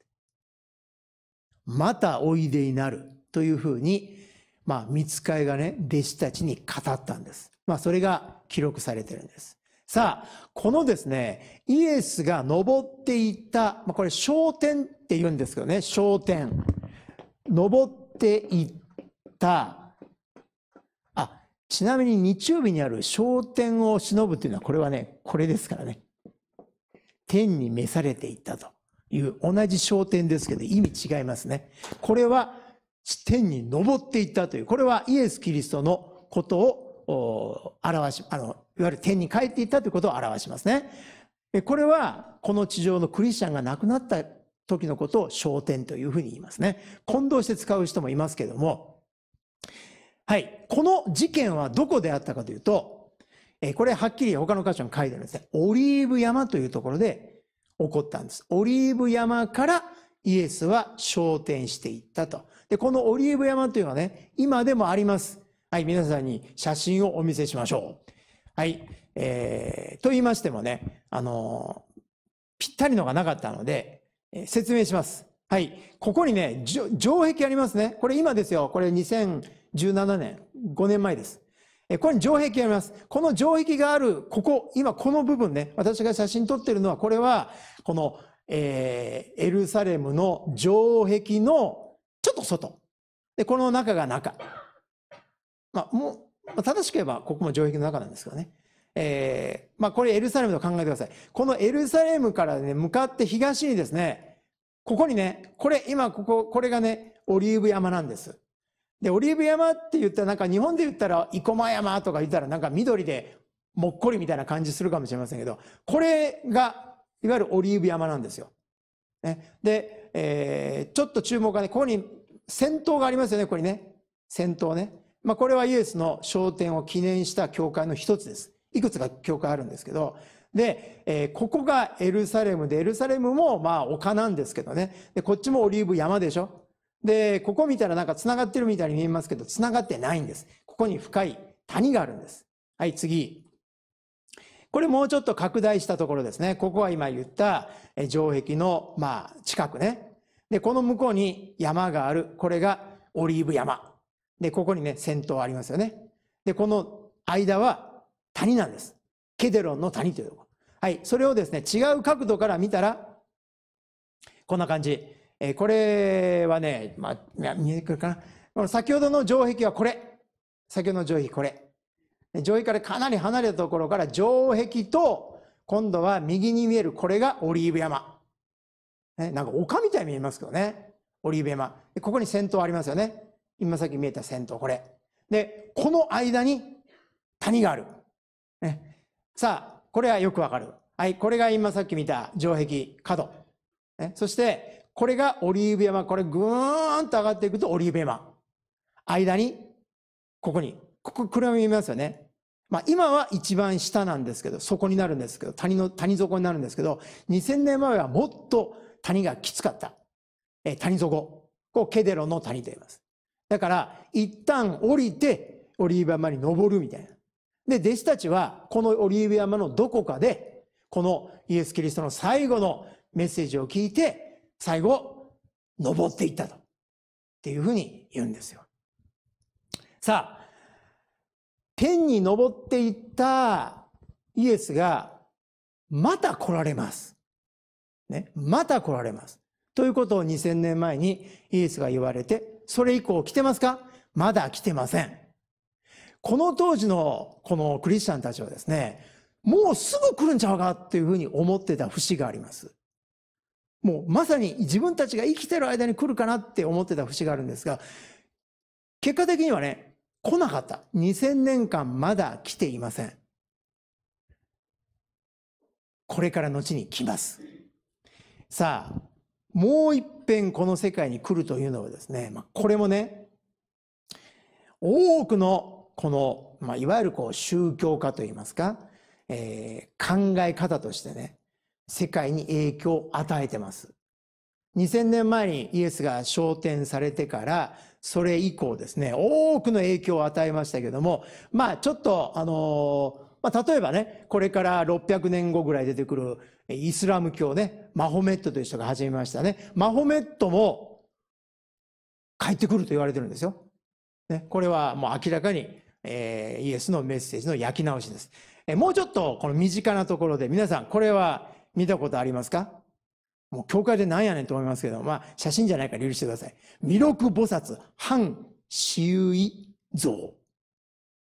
またおいでになるというふうに、まあ、見つかいがね、弟子たちに語ったんです。まあ、それが記録されてるんです。さあ、このですね、イエスが登っていった、まあ、これ、昇天って言うんですけどね、昇天。登っていった、あ、ちなみに日曜日にある昇天を忍ぶっていうのは、これはね、これですからね。天に召されていったという同じ昇天ですけど意味違いますね。これは天に登っていったという、これはイエス・キリストのことを表し、あの、いわゆる天に帰っていったということを表しますね。これは、この地上のクリスチャンが亡くなった時のことを昇天というふうに言いますね。混同して使う人もいますけども、はい。この事件はどこであったかというと、えこれはっきり他の箇所に書いてあるんですね。オリーブ山というところで起こったんです。オリーブ山からイエスは昇天していったと。で、このオリーブ山というのはね、今でもあります。はい、皆さんに写真をお見せしましょう。はい、えー、と言いましてもね、あのー、ぴったりのがなかったので、えー、説明します。はい、ここにね、城壁ありますね。これ今ですよ。これ2017年、5年前です。えー、ここに城壁があります。この城壁がある、ここ、今この部分ね、私が写真撮ってるのは、これは、この、えー、エルサレムの城壁のちょっと外。で、この中が中。まあ、もう、正しく言えば、ここも城壁の中なんですけどね。えー、まあ、これエルサレムと考えてください。このエルサレムからね、向かって東にですね、ここにね、これ、今、ここ、これがね、オリーブ山なんです。で、オリーブ山って言ったら、なんか日本で言ったら、生駒山とか言ったら、なんか緑で、もっこりみたいな感じするかもしれませんけど、これが、いわゆるオリーブ山なんですよ。ね、で、えー、ちょっと注目がね、ここに戦闘がありますよね、ここにね。戦闘ね。まあ、これはイエスの昇天を記念した教会の一つです。いくつか教会あるんですけど、で、えー、ここがエルサレムで、エルサレムもまあ丘なんですけどね。で、こっちもオリーブ山でしょで、ここ見たらなんか繋がってるみたいに見えますけど、繋がってないんです。ここに深い谷があるんです。はい、次。これもうちょっと拡大したところですね。ここは今言った城壁の、まあ、近くね。で、この向こうに山がある。これがオリーブ山。で、ここにね、先頭ありますよね。で、この間は谷なんです。ケデロンの谷というところ。はい。それをですね、違う角度から見たら、こんな感じ。えー、これはね、まあ、見えてくるかな。この先ほどの城壁はこれ。先ほどの城壁これ。城壁からかなり離れたところから城壁と、今度は右に見えるこれがオリーブ山。ね、なんか丘みたいに見えますけどね。オリーブ山。ここに先頭ありますよね。今さっき見えた先頭、これ。で、この間に谷がある。ね、さあ、これはよくわかる。はい、これが今さっき見た城壁、角。ね、そして、これがオリーブ山。これぐーんと上がっていくとオリーブ山。間に、ここに。ここ、これを見えますよね。まあ、今は一番下なんですけど、底になるんですけど、谷の、谷底になるんですけど、2000年前はもっと谷がきつかった。え、谷底。こう、ケデロの谷と言います。だから、一旦降りて、オリーブ山に登るみたいな。で、弟子たちは、このオリーブ山のどこかで、このイエス・キリストの最後のメッセージを聞いて、最後、登っていったと。っていうふうに言うんですよ。さあ、天に登っていったイエスが、また来られます。ね。また来られます。ということを2000年前にイエスが言われて、それ以降来てますかまだ来てません。この当時のこのクリスチャンたちはですね、もうすぐ来るんちゃうかっていうふうに思ってた節があります。もうまさに自分たちが生きてる間に来るかなって思ってた節があるんですが、結果的にはね、来なかった。2000年間まだ来ていません。これから後に来ます。さあ、もう一遍この世界に来るというのはですね、まあ、これもね、多くのこの、まあ、いわゆるこう宗教家といいますか、えー、考え方としてね、世界に影響を与えてます。2000年前にイエスが昇天されてから、それ以降ですね、多くの影響を与えましたけども、まあちょっと、あのー、まあ、例えばね、これから600年後ぐらい出てくるイスラム教ね、マホメットという人が始めましたね。マホメットも帰ってくると言われてるんですよ。ね、これはもう明らかに、えー、イエスのメッセージの焼き直しです。えもうちょっとこの身近なところで皆さんこれは見たことありますかもう教会でなんやねんと思いますけど、まあ写真じゃないから許してください。弥勒菩薩、反私有意像。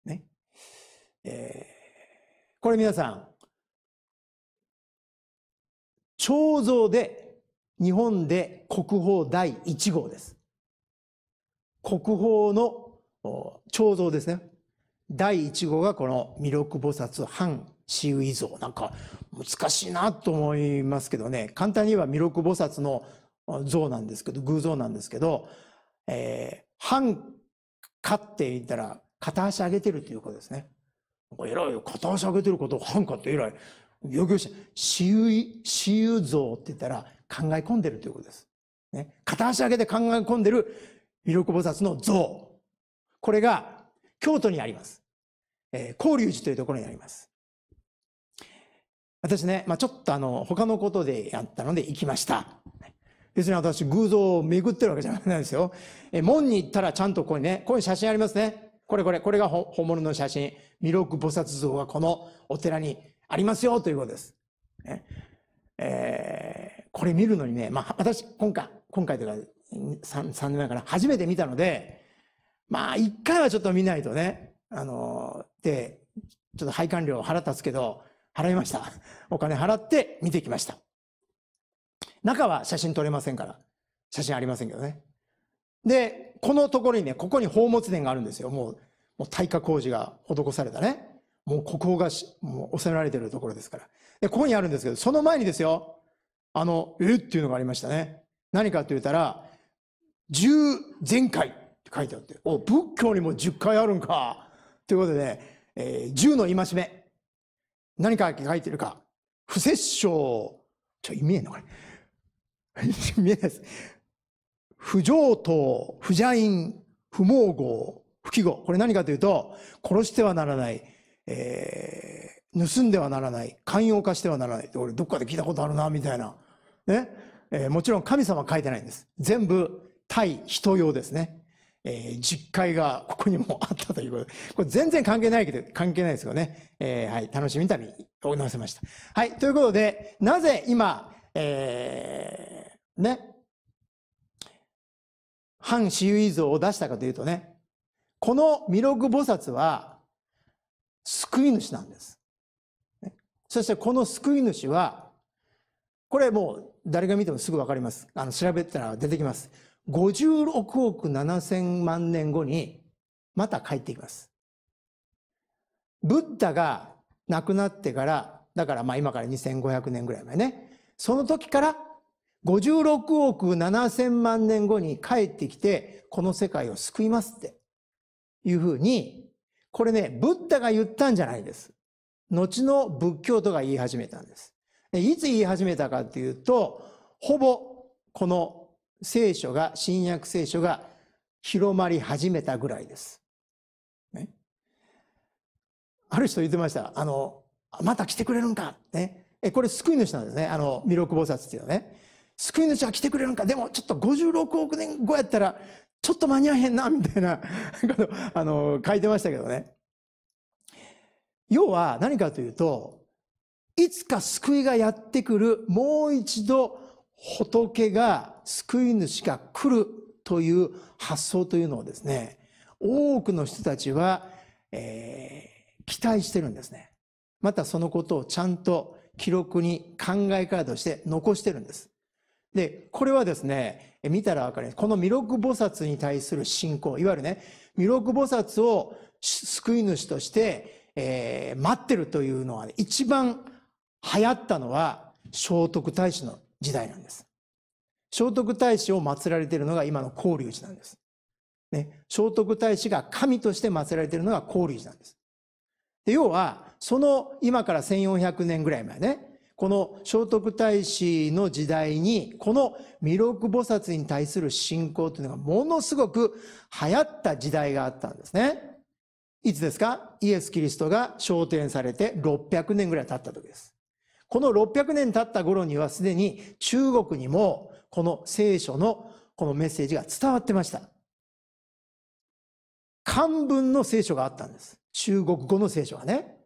ね。えー、これ皆さん彫像で日本で国宝第1号です。国宝の彫像ですね。第1号がこの弥勒菩薩半紫雲像。なんか難しいなと思いますけどね。簡単に言えば弥勒菩薩の像なんですけど、偶像なんですけど、えー、半かって言ったら片足上げてるということですね。なんかいよ。片足上げてることを半かって偉い。漁業者、私有、私有像って言ったら考え込んでるということです。ね。片足上げて考え込んでる、弥勒菩薩の像。これが、京都にあります。えー、隆寺というところにあります。私ね、まあ、ちょっとあの、他のことでやったので行きました。別に私、偶像を巡ってるわけじゃないですよ。え、門に行ったらちゃんとここにね、こういう写真ありますね。これこれ、これが本物の写真。弥勒菩薩像がこのお寺にありますよということです。ねえー、これ見るのにね、まあ、私今回、今回というか 3, 3年前から初めて見たので、まあ1回はちょっと見ないとね、あのー、で、ちょっと配管料払ったんですけど、払いました。お金払って見てきました。中は写真撮れませんから、写真ありませんけどね。で、このところにね、ここに宝物殿があるんですよ。もう、もう耐火工事が施されたね。もうここがし、もう収えられてるところですから。で、ここにあるんですけど、その前にですよ、あの、えっていうのがありましたね。何かって言ったら、十前回って書いてあって、お、仏教にも十回あるんか。ということで、ね、えー、十の戒め。何か書いてるか。不摂生。ちょ、意味えんのこれ。味えなです。不上等、不邪因、不毛合、不記号。これ何かというと、殺してはならない。えー、盗んではならない、寛容化してはならない。俺どっかで聞いたことあるな、みたいな。ね。えー、もちろん神様は書いてないんです。全部対人用ですね。えー、実会がここにもあったということで。これ全然関係ないけど、関係ないですよね。えー、はい。楽しみ旅お直せました。はい。ということで、なぜ今、えー、ね。反私有意存を出したかというとね、この弥勒菩薩は、救い主なんです。そしてこの救い主は、これもう誰が見てもすぐわかります。あの、調べたら出てきます。56億7000万年後に、また帰ってきます。ブッダが亡くなってから、だからまあ今から2500年ぐらい前ね。その時から、56億7000万年後に帰ってきて、この世界を救いますっていうふうにこれね、ブッダが言ったんじゃないです。後の仏教徒が言い始めたんです。でいつ言い始めたかっていうと、ほぼこの聖書が、新約聖書が広まり始めたぐらいです。ね、ある人言ってました。あの、また来てくれるんか。ね。え、これ救い主なんですね。あの、弥勒菩薩っていうのね。救い主は来てくれるんか。でもちょっと56億年後やったらちょっと間に合えへんな、みたいなこと、あの、書いてましたけどね。要は何かというと、いつか救いがやってくる、もう一度仏が救い主が来るという発想というのをですね、多くの人たちは、えー、期待してるんですね。またそのことをちゃんと記録に考え方として残してるんです。で、これはですね、見たらわかるこの弥勒菩薩に対する信仰、いわゆるね、弥勒菩薩を救い主として、えー、待ってるというのは、ね、一番流行ったのは聖徳太子の時代なんです。聖徳太子を祀られているのが今の法隆寺なんです。ね、聖徳太子が神として祀られているのが法隆寺なんです。で要は、その今から1400年ぐらい前ね、この聖徳太子の時代に、この弥勒菩薩に対する信仰というのがものすごく流行った時代があったんですね。いつですかイエス・キリストが昇天されて600年ぐらい経った時です。この600年経った頃にはすでに中国にもこの聖書のこのメッセージが伝わってました。漢文の聖書があったんです。中国語の聖書がね。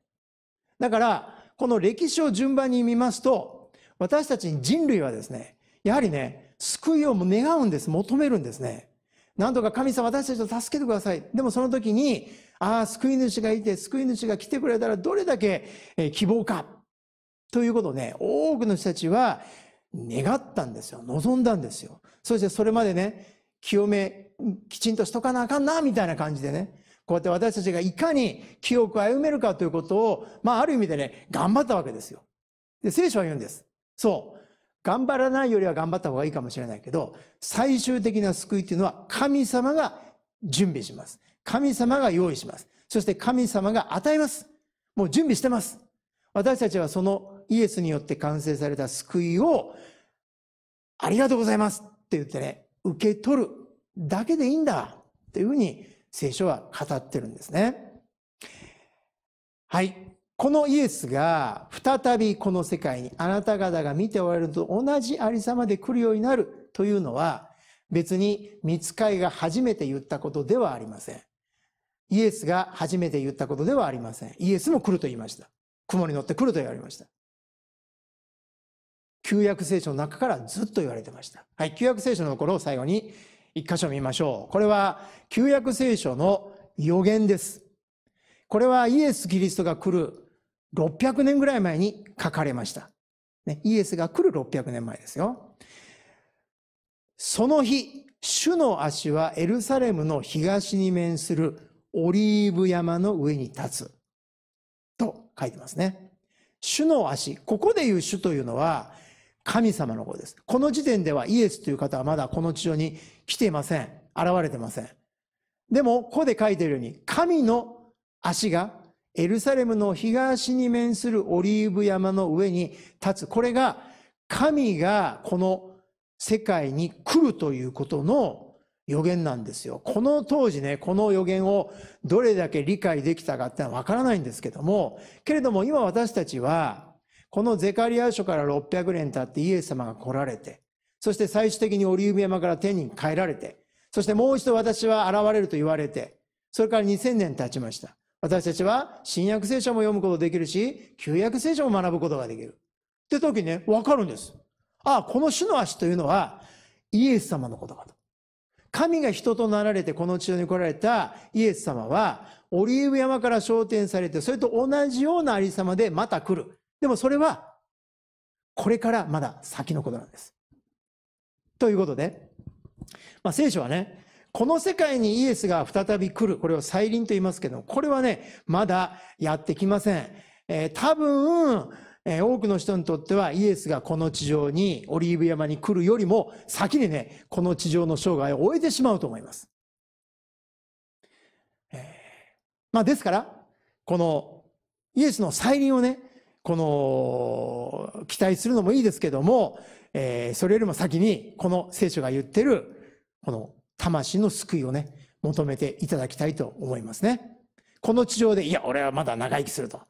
だから、この歴史を順番に見ますと、私たち人類はですね、やはりね、救いを願うんです。求めるんですね。何とか神様私たちを助けてください。でもその時に、ああ、救い主がいて、救い主が来てくれたらどれだけ、え希望か。ということをね、多くの人たちは願ったんですよ。望んだんですよ。そしてそれまでね、清め、きちんとしとかなあかんな、みたいな感じでね。こうやって私たちがいかに記憶を歩めるかということを、まあある意味でね、頑張ったわけですよ。で、聖書は言うんです。そう。頑張らないよりは頑張った方がいいかもしれないけど、最終的な救いというのは神様が準備します。神様が用意します。そして神様が与えます。もう準備してます。私たちはそのイエスによって完成された救いを、ありがとうございますって言ってね、受け取るだけでいいんだっていうふうに聖書は語ってるんですね。はい。このイエスが再びこの世界にあなた方が見ておられると同じありさまで来るようになるというのは別に見つかいが初めて言ったことではありません。イエスが初めて言ったことではありません。イエスも来ると言いました。雲に乗って来ると言われました。旧約聖書の中からずっと言われてました。はい、旧約聖書の頃を最後に一箇所見ましょう。これは旧約聖書の予言です。これはイエス・キリストが来る600年ぐらい前に書かれました。ね、イエスが来る600年前ですよ。その日、主の足はエルサレムの東に面するオリーブ山の上に立つ。と書いてますね。主の足。ここで言う主というのは、神様の子です。この時点ではイエスという方はまだこの地上に来ていません。現れてません。でも、ここで書いているように、神の足がエルサレムの東に面するオリーブ山の上に立つ。これが、神がこの世界に来るということの予言なんですよ。この当時ね、この予言をどれだけ理解できたかってのはわからないんですけども、けれども今私たちは、このゼカリア書から600年経ってイエス様が来られて、そして最終的にオリーブ山から天に帰られて、そしてもう一度私は現れると言われて、それから2000年経ちました。私たちは新約聖書も読むことできるし、旧約聖書も学ぶことができる。って時ね、わかるんです。ああ、この主の足というのは、イエス様のことかと。神が人となられてこの地上に来られたイエス様は、オリーブ山から昇天されて、それと同じようなありさまでまた来る。でもそれは、これからまだ先のことなんです。ということで、まあ、聖書はね、この世界にイエスが再び来る、これを再臨と言いますけど、これはね、まだやってきません。えー、多分、えー、多くの人にとってはイエスがこの地上に、オリーブ山に来るよりも先にね、この地上の生涯を終えてしまうと思います。えー、まあですから、このイエスの再臨をね、この、期待するのもいいですけども、えー、それよりも先に、この聖書が言ってる、この魂の救いをね、求めていただきたいと思いますね。この地上で、いや、俺はまだ長生きすると。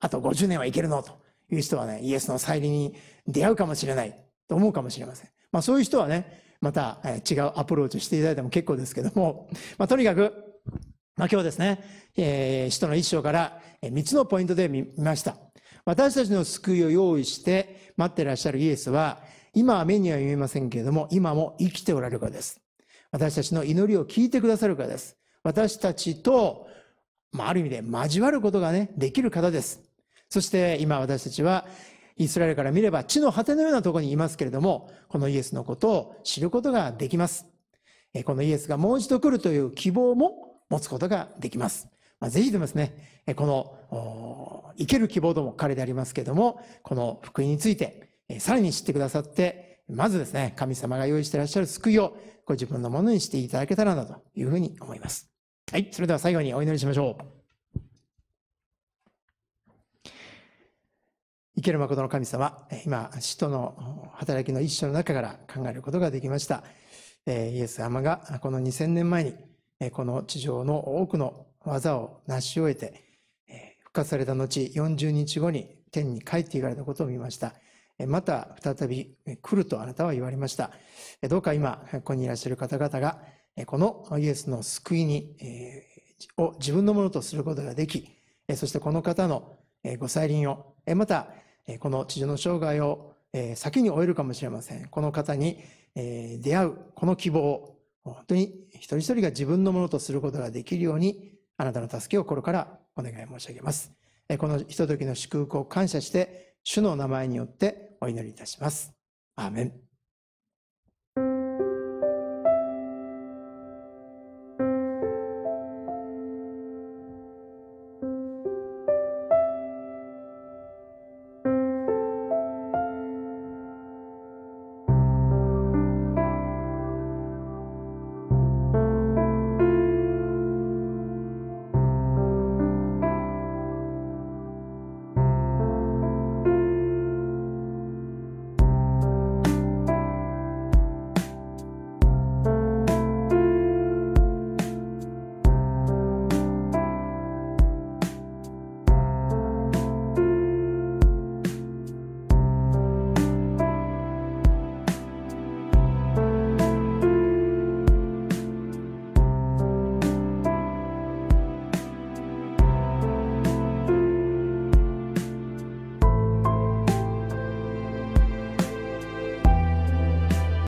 あと50年はいけるのという人はね、イエスの再臨に出会うかもしれないと思うかもしれません。まあそういう人はね、また違うアプローチをしていただいても結構ですけども、まあとにかく、まあ今日ですね、えー、使徒の一章から3つのポイントで見ました。私たちの救いを用意して待ってらっしゃるイエスは、今は目には見えませんけれども、今も生きておられるからです。私たちの祈りを聞いてくださるからです。私たちと、まあ、ある意味で交わることがね、できる方です。そして今私たちは、イスラエルから見れば地の果てのようなところにいますけれども、このイエスのことを知ることができます。このイエスがもう一度来るという希望も持つことができます。まあ、ぜひともですね、この生ける希望とも書かれてありますけれども、この福音について、さらに知ってくださって、まずですね、神様が用意してらっしゃる救いをご自分のものにしていただけたらなというふうに思います。はい、それでは最後にお祈りしましょう。生ける誠の神様、今、使徒の働きの一生の中から考えることができました。イエス様がこの2000年前に、この地上の多くの技を成し終えて、復活された後、40日後に天に帰っていかれたことを見ました。また再び来るとあなたは言われました。どうか今、ここにいらっしゃる方々が、このイエスの救いに、えー、を自分のものとすることができ、そしてこの方のご再臨を、また、この地上の生涯を先に終えるかもしれません。この方に出会う、この希望を、本当に一人一人が自分のものとすることができるように、あなたの助けを心からお願い申し上げます。このひとときの祝福を感謝して、主の名前によってお祈りいたします。アーメン。